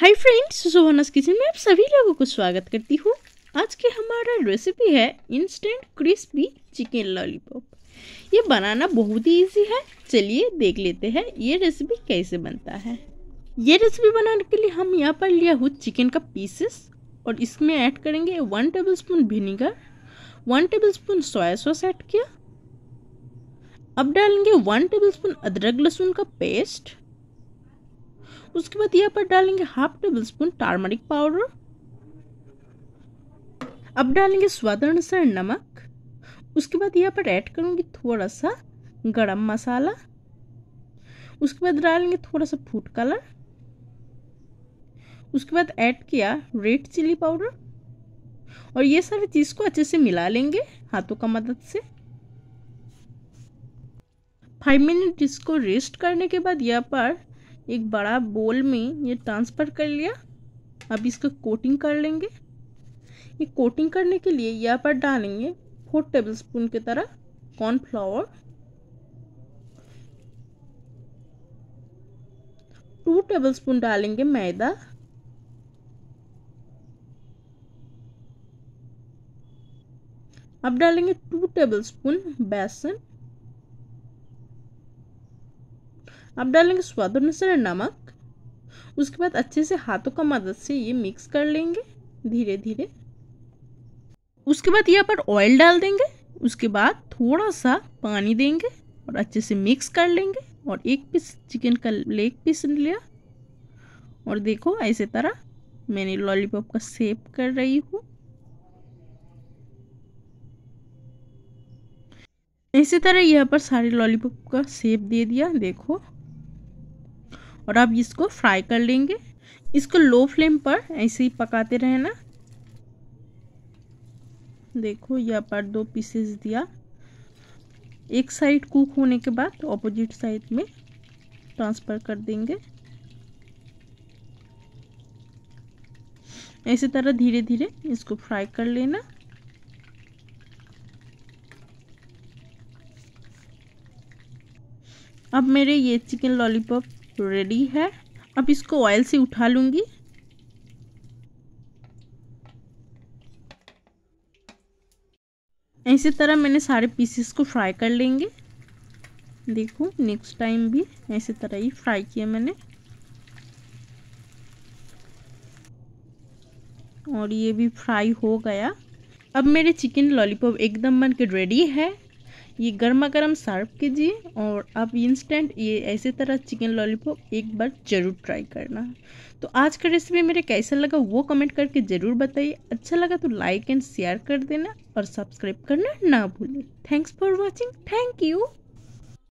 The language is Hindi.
हाय फ्रेंड्स सुसोवनस किचन में आप सभी लोगों को स्वागत करती हूँ आज के हमारा रेसिपी है इंस्टेंट क्रिस्पी चिकन लॉलीपॉप ये बनाना बहुत ही इजी है चलिए देख लेते हैं ये रेसिपी कैसे बनता है ये रेसिपी बनाने के लिए हम यहाँ पर लिया हुआ चिकन का पीसेस और इसमें ऐड करेंगे one tablespoon vinegar one tablespoon soya sauce add किया अब डालेंगे वन टेबल स्पून अदरक लहसुन का पेस्ट उसके बाद यहाँ पर डालेंगे half tablespoon turmeric powder अब डालेंगे स्वाद अनुसार नमक उसके बाद यहाँ पर ऐड करूँगी थोड़ा सा गरम मसाला उसके बाद डालेंगे थोड़ा सा फूड कलर उसके बाद ऐड किया रेड चिली पाउडर और ये सारी चीज़ को अच्छे से मिला लेंगे हाथों का मदद से फाइव मिनट इसको रेस्ट करने के बाद यहाँ पर एक बड़ा बोल में ये ट्रांसफ़र कर लिया अब इसको कोटिंग कर लेंगे ये कोटिंग करने के लिए यहाँ पर डालेंगे फोर टेबल स्पून की तरह कॉर्नफ्लावर टू टेबल स्पून डालेंगे मैदा अब डालेंगे टू टेबल स्पून बेसन अब डालेंगे स्वाद अनुसार नमक उसके बाद अच्छे से हाथों का मदद से ये मिक्स कर लेंगे धीरे धीरे उसके बाद यहाँ पर ऑयल डाल देंगे उसके बाद थोड़ा सा पानी देंगे और अच्छे से मिक्स कर लेंगे और एक पीस चिकन का लेग पीस लिया और देखो ऐसे तरह मैंने लॉलीपॉप का सेप कर रही हूँ इसी तरह यहाँ पर सारे लॉलीपॉप का सेप दे दिया देखो और अब इसको फ्राई कर लेंगे इसको लो फ्लेम पर ऐसे ही पकाते रहना देखो यहाँ पर दो पीसेस दिया एक साइड कुक होने के बाद ऑपोजिट साइड में ट्रांसफ़र कर देंगे इसी तरह धीरे धीरे इसको फ्राई कर लेना अब मेरे ये चिकन लॉलीपॉप रेडी है अब इसको ऑयल से उठा लूँगी इसी तरह मैंने सारे पीसेस को फ्राई कर लेंगे देखो नेक्स्ट टाइम भी ऐसी तरह ही फ्राई किया मैंने और ये भी फ्राई हो गया अब मेरे चिकन लॉलीपॉप एकदम बन के रेडी है ये गर्मा गर्म सर्व कीजिए और आप इंस्टेंट ये ऐसे तरह चिकन लॉलीपॉप एक बार ज़रूर ट्राई करना तो आज का रेसिपी मेरे कैसा लगा वो कमेंट करके ज़रूर बताइए अच्छा लगा तो लाइक एंड शेयर कर देना और सब्सक्राइब करना ना भूलें thanks for watching thank you